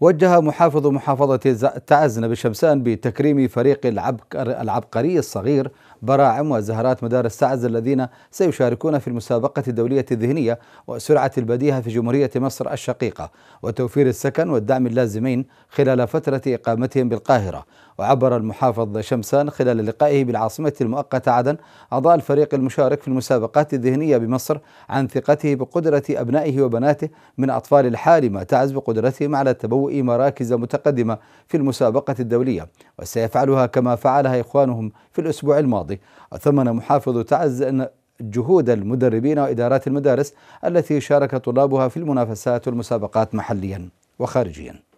وجه محافظ محافظة تعزن بشمسان بتكريم فريق العبقر العبقري الصغير براعم وزهرات مدارس تعز الذين سيشاركون في المسابقة الدولية الذهنية وسرعة البديهة في جمهورية مصر الشقيقة وتوفير السكن والدعم اللازمين خلال فترة إقامتهم بالقاهرة وعبر المحافظ شمسان خلال لقائه بالعاصمة المؤقتة عدن أعضاء الفريق المشارك في المسابقات الذهنية بمصر عن ثقته بقدرة أبنائه وبناته من أطفال الحال ما تعز بقدرتهم على تبوء مراكز متقدمة في المسابقة الدولية وسيفعلها كما فعلها إخوانهم في الأسبوع الماضي وثمن محافظ تعز أن جهود المدربين وإدارات المدارس التي شارك طلابها في المنافسات والمسابقات محليا وخارجيا